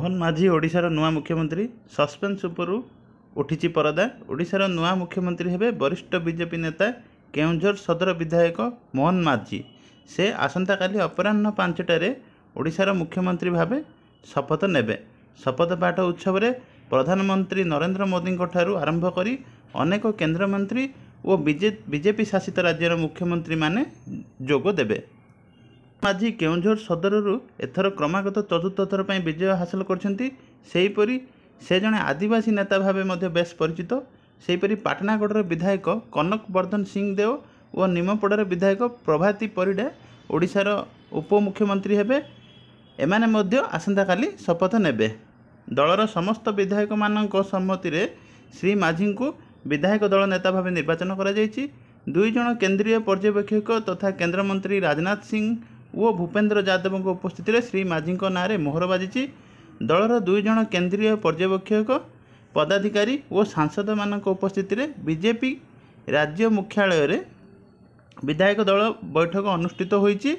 ମୋହନ ମାଝି ଓଡ଼ିଶାର ନୂଆ ମୁଖ୍ୟମନ୍ତ୍ରୀ ସସ୍ପେନ୍ସ ଉପରୁ ଉଠିଛି ପରଦା ଓଡ଼ିଶାର ନୂଆ ମୁଖ୍ୟମନ୍ତ୍ରୀ ହେବେ ବରିଷ୍ଠ ବିଜେପି ନେତା କେଉଁଝର ସଦର ବିଧାୟକ ମୋହନ ମାଝି ସେ ଆସନ୍ତାକାଲି ଅପରାହ୍ନ ପାଞ୍ଚଟାରେ ଓଡ଼ିଶାର ମୁଖ୍ୟମନ୍ତ୍ରୀ ଭାବେ ଶପଥ ନେବେ ଶପଥ ପାଠ ଉତ୍ସବରେ ପ୍ରଧାନମନ୍ତ୍ରୀ ନରେନ୍ଦ୍ର ମୋଦିଙ୍କଠାରୁ ଆରମ୍ଭ କରି ଅନେକ କେନ୍ଦ୍ରମନ୍ତ୍ରୀ ଓ ବିଜେ ବିଜେପି ଶାସିତ ରାଜ୍ୟର ମୁଖ୍ୟମନ୍ତ୍ରୀମାନେ ଯୋଗ ଦେବେ ମାଝି କେଉଁଝର ସଦରରୁ ଏଥର କ୍ରମାଗତ ଚତୁର୍ଥ ଥର ପାଇଁ ବିଜୟ ହାସଲ କରିଛନ୍ତି ସେହିପରି ସେ ଜଣେ ଆଦିବାସୀ ନେତା ଭାବେ ମଧ୍ୟ ବେଶ୍ ପରିଚିତ ସେହିପରି ପାଟନାଗଡ଼ର ବିଧାୟକ କନକ ବର୍ଦ୍ଧନ ସିଂ ଦେଓ ଓ ନିମପଡ଼ାର ବିଧାୟକ ପ୍ରଭାତୀ ପରିଡ଼ା ଓଡ଼ିଶାର ଉପମୁଖ୍ୟମନ୍ତ୍ରୀ ହେବେ ଏମାନେ ମଧ୍ୟ ଆସନ୍ତାକାଲି ଶପଥ ନେବେ ଦଳର ସମସ୍ତ ବିଧାୟକମାନଙ୍କ ସମ୍ମତିରେ ଶ୍ରୀ ମାଝୀଙ୍କୁ ବିଧାୟକ ଦଳ ନେତା ଭାବେ ନିର୍ବାଚନ କରାଯାଇଛି ଦୁଇ ଜଣ କେନ୍ଦ୍ରୀୟ ପର୍ଯ୍ୟବେକ୍ଷକ ତଥା କେନ୍ଦ୍ରମନ୍ତ୍ରୀ ରାଜନାଥ ସିଂ ଓ ଭୂପେନ୍ଦ୍ର ଯାଦବଙ୍କ ଉପସ୍ଥିତିରେ ଶ୍ରୀ ମାଝୀଙ୍କ ନାଁରେ ମୋହର ବାଜିଛି ଦଳର ଦୁଇ ଜଣ କେନ୍ଦ୍ରୀୟ ପର୍ଯ୍ୟବେକ୍ଷକ ପଦାଧିକାରୀ ଓ ସାଂସଦମାନଙ୍କ ଉପସ୍ଥିତିରେ ବିଜେପି ରାଜ୍ୟ ମୁଖ୍ୟାଳୟରେ ବିଧାୟକ ଦଳ ବୈଠକ ଅନୁଷ୍ଠିତ ହୋଇଛି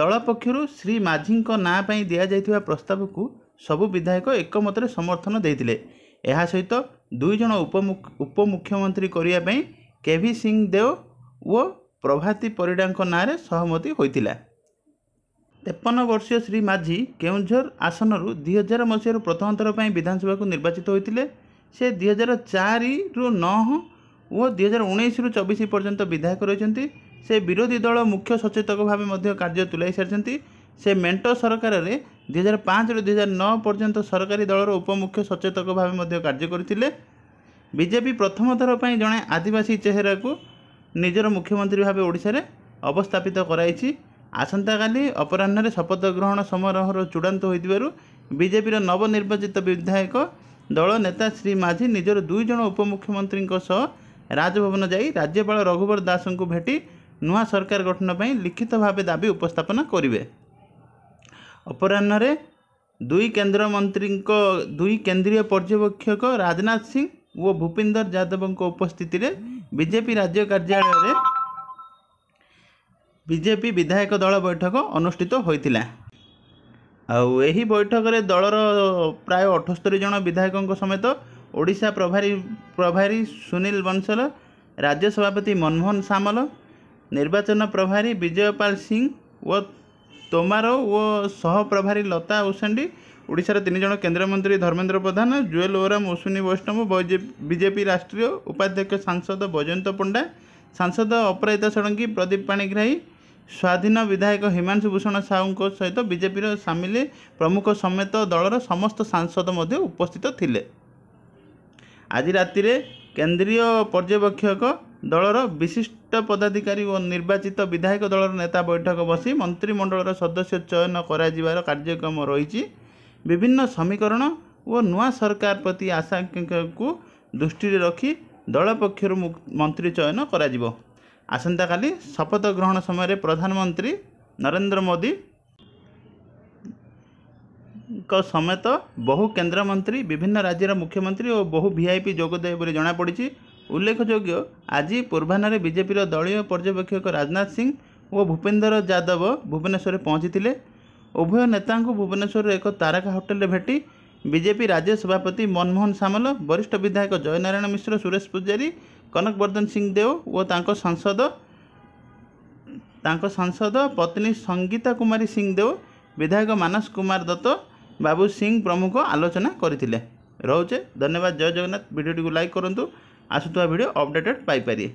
ଦଳ ପକ୍ଷରୁ ଶ୍ରୀ ମାଝୀଙ୍କ ନାଁ ପାଇଁ ଦିଆଯାଇଥିବା ପ୍ରସ୍ତାବକୁ ସବୁ ବିଧାୟକ ଏକମତରେ ସମର୍ଥନ ଦେଇଥିଲେ ଏହା ସହିତ ଦୁଇ ଜଣ ଉପମୁଖ୍ୟମନ୍ତ୍ରୀ କରିବା ପାଇଁ କେଭି ସିଂ ଦେଓ ଓ ପ୍ରଭାତୀ ପରିଡ଼ାଙ୍କ ନାଁରେ ସହମତି ହୋଇଥିଲା ତେପନ ବର୍ଷୀୟ ଶ୍ରୀ ମାଝୀ କେଉଁଝର ଆସନରୁ ଦୁଇହଜାର ମସିହାରୁ ପ୍ରଥମଥର ପାଇଁ ବିଧାନସଭାକୁ ନିର୍ବାଚିତ ହୋଇଥିଲେ ସେ ଦୁଇହଜାର ଚାରିରୁ ନଅ ଓ ଦୁଇହଜାର ଉଣେଇଶରୁ ଚବିଶ ପର୍ଯ୍ୟନ୍ତ ବିଧାୟକ ରହିଛନ୍ତି ସେ ବିରୋଧୀ ଦଳ ମୁଖ୍ୟ ସଚେତକ ଭାବେ ମଧ୍ୟ କାର୍ଯ୍ୟ ତୁଲାଇ ସାରିଛନ୍ତି ସେ ମେଣ୍ଟ ସରକାରରେ ଦୁଇହଜାର ପାଞ୍ଚରୁ ଦୁଇହଜାର ନଅ ପର୍ଯ୍ୟନ୍ତ ସରକାରୀ ଦଳର ଉପମୁଖ୍ୟ ସଚେତକ ଭାବେ ମଧ୍ୟ କାର୍ଯ୍ୟ କରିଥିଲେ ବିଜେପି ପ୍ରଥମଥର ପାଇଁ ଜଣେ ଆଦିବାସୀ ଚେହେରାକୁ ନିଜର ମୁଖ୍ୟମନ୍ତ୍ରୀ ଭାବେ ଓଡ଼ିଶାରେ ଅବସ୍ଥାପିତ କରାଇଛି ଆସନ୍ତାକାଲି ଅପରାହ୍ନରେ ଶପଥ ଗ୍ରହଣ ସମାରୋହର ଚୂଡ଼ାନ୍ତ ହୋଇଥିବାରୁ ବିଜେପିର ନବନିର୍ବାଚିତ ବିଧାୟକ ଦଳ ନେତା ଶ୍ରୀ ମାଝୀ ନିଜର ଦୁଇଜଣ ଉପମୁଖ୍ୟମନ୍ତ୍ରୀଙ୍କ ସହ ରାଜଭବନ ଯାଇ ରାଜ୍ୟପାଳ ରଘୁବର ଦାସଙ୍କୁ ଭେଟି ନୂଆ ସରକାର ଗଠନ ପାଇଁ ଲିଖିତ ଭାବେ ଦାବି ଉପସ୍ଥାପନ କରିବେ ଅପରାହ୍ନରେ ଦୁଇ କେନ୍ଦ୍ରମନ୍ତ୍ରୀଙ୍କ ଦୁଇ କେନ୍ଦ୍ରୀୟ ପର୍ଯ୍ୟବେକ୍ଷକ ରାଜନାଥ ସିଂ ଓ ଭୂପିନ୍ଦର ଯାଦବଙ୍କ ଉପସ୍ଥିତିରେ ବିଜେପି ରାଜ୍ୟ କାର୍ଯ୍ୟାଳୟରେ ବିଜେପି ବିଧାୟକ ଦଳ ବୈଠକ ଅନୁଷ୍ଠିତ ହୋଇଥିଲା ଆଉ ଏହି ବୈଠକରେ ଦଳର ପ୍ରାୟ ଅଠସ୍ତରୀ ଜଣ ବିଧାୟକଙ୍କ ସମେତ ଓଡ଼ିଶା ପ୍ରଭାରୀ ପ୍ରଭାରୀ ସୁନୀଲ ବଂଶଲ ରାଜ୍ୟ ସଭାପତି ମନମୋହନ ସାମଲ ନିର୍ବାଚନ ପ୍ରଭାରୀ ବିଜୟପାଲ ସିଂ ଓ ତୋମାର ଓ ସହପ୍ରଭାରୀ ଲତା ଉସାଣ୍ଡି ଓଡ଼ିଶାର ତିନି ଜଣ କେନ୍ଦ୍ରମନ୍ତ୍ରୀ ଧର୍ମେନ୍ଦ୍ର ପ୍ରଧାନ ଜୁଏଲ ଓରାମ ଉସୁନୀ ବୈଷ୍ଣବ ବିଜେପି ରାଷ୍ଟ୍ରୀୟ ଉପାଧ୍ୟକ୍ଷ ସାଂସଦ ବୈଜୟନ୍ତ ପଣ୍ଡା ସାଂସଦ ଅପରାଜିତା ଷଡ଼ଙ୍ଗୀ ପ୍ରଦୀପ ପାଣିଗ୍ରାହୀ ସ୍ୱାଧୀନ ବିଧାୟକ ହିମାଂଶୁ ଭୂଷଣ ସାହୁଙ୍କ ସହିତ ବିଜେପିର ସାମିଲ ପ୍ରମୁଖ ସମେତ ଦଳର ସମସ୍ତ ସାଂସଦ ମଧ୍ୟ ଉପସ୍ଥିତ ଥିଲେ ଆଜି ରାତିରେ କେନ୍ଦ୍ରୀୟ ପର୍ଯ୍ୟବେକ୍ଷକ ଦଳର ବିଶିଷ୍ଟ ପଦାଧିକାରୀ ଓ ନିର୍ବାଚିତ ବିଧାୟକ ଦଳର ନେତା ବୈଠକ ବସି ମନ୍ତ୍ରିମଣ୍ଡଳର ସଦସ୍ୟ ଚୟନ କରାଯିବାର କାର୍ଯ୍ୟକ୍ରମ ରହିଛି ବିଭିନ୍ନ ସମୀକରଣ ଓ ନୂଆ ସରକାର ପ୍ରତି ଆଶାଙ୍କୁ ଦୃଷ୍ଟିରେ ରଖି ଦଳ ପକ୍ଷରୁ ମନ୍ତ୍ରୀ ଚୟନ କରାଯିବ ଆସନ୍ତାକାଲି ଶପଥ ଗ୍ରହଣ ସମୟରେ ପ୍ରଧାନମନ୍ତ୍ରୀ ନରେନ୍ଦ୍ର ମୋଦିଙ୍କ ସମେତ ବହୁ କେନ୍ଦ୍ରମନ୍ତ୍ରୀ ବିଭିନ୍ନ ରାଜ୍ୟର ମୁଖ୍ୟମନ୍ତ୍ରୀ ଓ ବହୁ ଭିଆଇପି ଯୋଗଦେବେ ବୋଲି ଜଣାପଡ଼ିଛି ଉଲ୍ଲେଖଯୋଗ୍ୟ ଆଜି ପୂର୍ବାହ୍ନରେ ବିଜେପିର ଦଳୀୟ ପର୍ଯ୍ୟବେକ୍ଷକ ରାଜନାଥ ସିଂ ଓ ଭୂପେନ୍ଦର ଯାଦବ ଭୁବନେଶ୍ୱରରେ ପହଞ୍ଚିଥିଲେ ଉଭୟ ନେତାଙ୍କୁ ଭୁବନେଶ୍ୱରର ଏକ ତାରକା ହୋଟେଲରେ ଭେଟି ବିଜେପି ରାଜ୍ୟ ସଭାପତି ମନମୋହନ ସାମଲ ବରିଷ୍ଠ ବିଧାୟକ ଜୟନାରାୟଣ ମିଶ୍ର ସୁରେଶ ପୂଜାରୀ କନକ ବର୍ଦ୍ଧନ ସିଂ ଦେଓ ଓ ତାଙ୍କ ସାଂସଦ ତାଙ୍କ ସାଂସଦ ପତ୍ନୀ ସଙ୍ଗୀତା କୁମାରୀ ସିଂ ଦେଓ ବିଧାୟକ ମାନସ କୁମାର ଦତ୍ତ ବାବୁ ସିଂ ପ୍ରମୁଖ ଆଲୋଚନା କରିଥିଲେ ରହୁଛେ ଧନ୍ୟବାଦ ଜୟ ଜଗନ୍ନାଥ ଭିଡ଼ିଓଟିକୁ ଲାଇକ୍ କରନ୍ତୁ ଆସୁଥିବା ଭିଡ଼ିଓ ଅପଡ଼େଟେଡ଼୍ ପାଇପାରିବେ